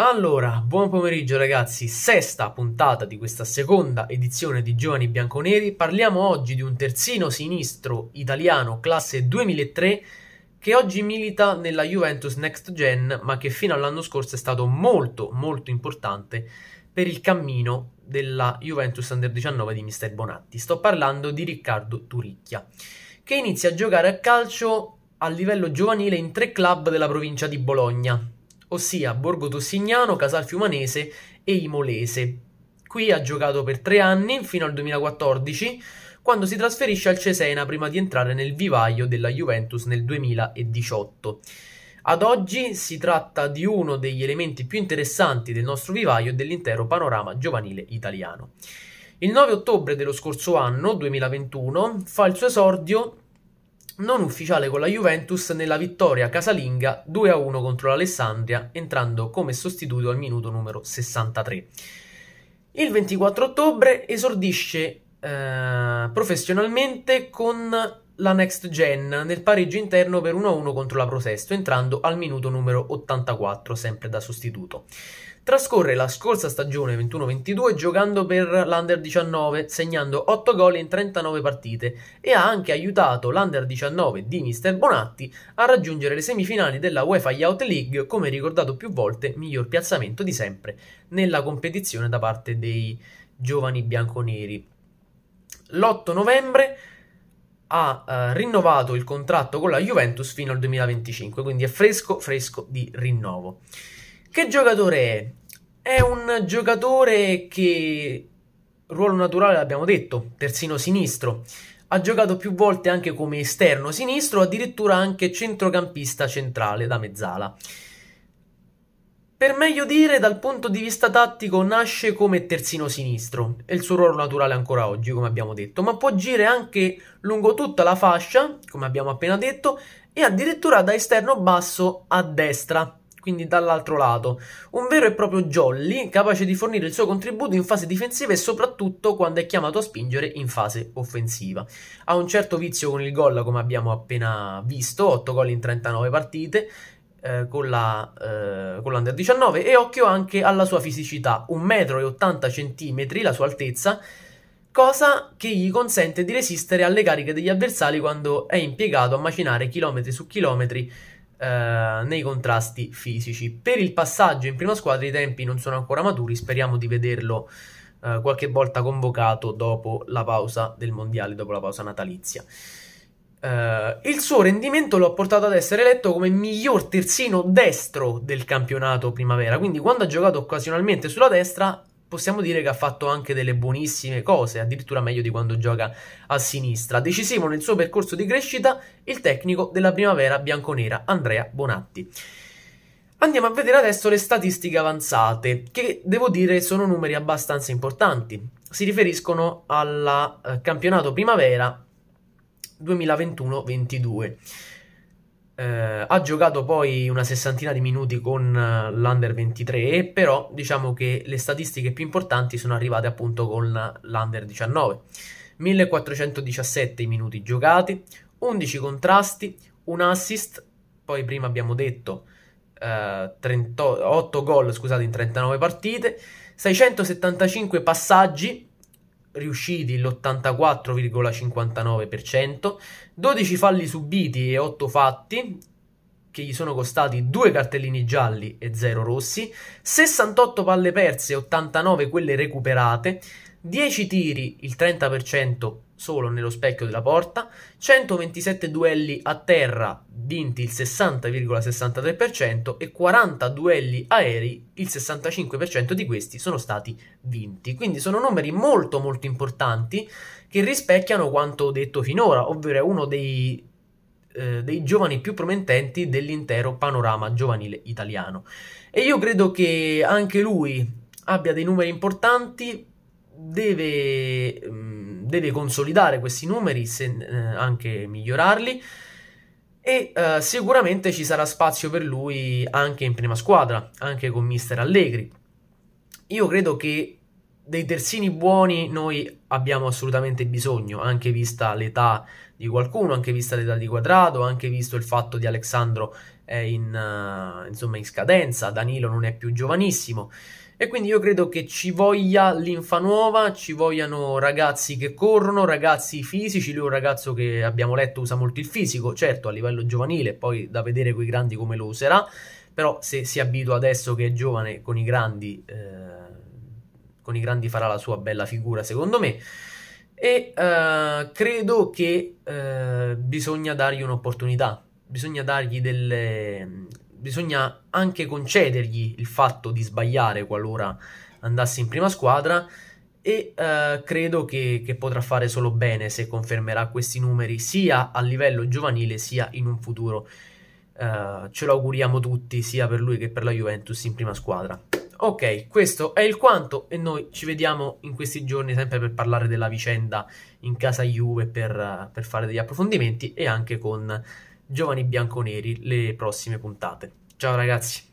Allora, buon pomeriggio ragazzi, sesta puntata di questa seconda edizione di Giovani Bianconeri. Parliamo oggi di un terzino sinistro italiano classe 2003 che oggi milita nella Juventus Next Gen, ma che fino all'anno scorso è stato molto molto importante per il cammino della Juventus Under 19 di Mister Bonatti. Sto parlando di Riccardo Turicchia, che inizia a giocare a calcio a livello giovanile in tre club della provincia di Bologna, ossia Borgo Tossignano, Casal Fiumanese e Imolese. Qui ha giocato per tre anni, fino al 2014, quando si trasferisce al Cesena prima di entrare nel vivaio della Juventus nel 2018. Ad oggi si tratta di uno degli elementi più interessanti del nostro vivaio e dell'intero panorama giovanile italiano. Il 9 ottobre dello scorso anno, 2021, fa il suo esordio non ufficiale con la Juventus nella vittoria casalinga 2-1 contro l'Alessandria, entrando come sostituto al minuto numero 63. Il 24 ottobre esordisce eh, professionalmente con la next gen nel pareggio interno per 1-1 contro la Pro Sesto, entrando al minuto numero 84, sempre da sostituto. Trascorre la scorsa stagione 21-22 giocando per l'Under 19, segnando 8 gol in 39 partite e ha anche aiutato l'Under 19 di Mister Bonatti a raggiungere le semifinali della UEFA Youth League, come ricordato più volte, miglior piazzamento di sempre nella competizione da parte dei giovani bianconeri. L'8 novembre ha eh, rinnovato il contratto con la Juventus fino al 2025, quindi è fresco, fresco di rinnovo. Che giocatore è? È un giocatore che ruolo naturale l'abbiamo detto, terzino sinistro. Ha giocato più volte anche come esterno sinistro, addirittura anche centrocampista centrale da mezzala. Per meglio dire, dal punto di vista tattico nasce come terzino sinistro, è il suo ruolo naturale ancora oggi, come abbiamo detto, ma può agire anche lungo tutta la fascia, come abbiamo appena detto, e addirittura da esterno basso a destra, quindi dall'altro lato. Un vero e proprio jolly, capace di fornire il suo contributo in fase difensiva e soprattutto quando è chiamato a spingere in fase offensiva. Ha un certo vizio con il gol, come abbiamo appena visto, 8 gol in 39 partite, eh, con, la, eh, con l'Under 19 e occhio anche alla sua fisicità, 1,80 m la sua altezza, cosa che gli consente di resistere alle cariche degli avversari quando è impiegato a macinare chilometri su chilometri eh, nei contrasti fisici. Per il passaggio in prima squadra i tempi non sono ancora maturi, speriamo di vederlo eh, qualche volta convocato dopo la pausa del mondiale, dopo la pausa natalizia. Uh, il suo rendimento lo ha portato ad essere eletto come miglior terzino destro del campionato primavera. Quindi, quando ha giocato occasionalmente sulla destra, possiamo dire che ha fatto anche delle buonissime cose, addirittura meglio di quando gioca a sinistra. Decisivo nel suo percorso di crescita il tecnico della primavera bianconera, Andrea Bonatti. Andiamo a vedere adesso le statistiche avanzate, che devo dire sono numeri abbastanza importanti. Si riferiscono al eh, campionato primavera 2021-22. Eh, ha giocato poi una sessantina di minuti con eh, l'Under 23, però diciamo che le statistiche più importanti sono arrivate appunto con l'Under 19. 1417 minuti giocati, 11 contrasti, un assist, poi prima abbiamo detto eh, 38, 8 gol scusate, in 39 partite, 675 passaggi riusciti l'84,59%, 12 falli subiti e 8 fatti, che gli sono costati 2 cartellini gialli e 0 rossi, 68 palle perse e 89 quelle recuperate, 10 tiri, il 30% solo nello specchio della porta, 127 duelli a terra vinti il 60,63% e 40 duelli aerei, il 65% di questi sono stati vinti. Quindi sono numeri molto molto importanti che rispecchiano quanto detto finora, ovvero uno dei eh, dei giovani più promettenti dell'intero panorama giovanile italiano. E io credo che anche lui abbia dei numeri importanti, deve mm, deve consolidare questi numeri, se eh, anche migliorarli. E eh, sicuramente ci sarà spazio per lui anche in prima squadra, anche con Mister Allegri. Io credo che dei terzini buoni noi abbiamo assolutamente bisogno, anche vista l'età di qualcuno, anche vista l'età di Quadrato, anche visto il fatto di Alessandro è in, uh, insomma, in scadenza, Danilo non è più giovanissimo. E quindi io credo che ci voglia linfa nuova, ci vogliano ragazzi che corrono, ragazzi fisici. Lui è un ragazzo che abbiamo letto usa molto il fisico, certo a livello giovanile, poi da vedere con i grandi come lo userà. Però se si abitua adesso che è giovane con i grandi, eh, con i grandi farà la sua bella figura secondo me. E eh, credo che eh, bisogna dargli un'opportunità, bisogna dargli delle bisogna anche concedergli il fatto di sbagliare qualora andasse in prima squadra e eh, credo che, che, potrà fare solo bene se confermerà questi numeri sia a livello giovanile sia in un futuro. Eh, ce lo auguriamo tutti sia per lui che per la Juventus in prima squadra. Ok, questo è il quanto e noi ci vediamo in questi giorni sempre per parlare della vicenda in casa Juve per, per fare degli approfondimenti e anche con Giovani Bianconeri le prossime puntate. Ciao ragazzi!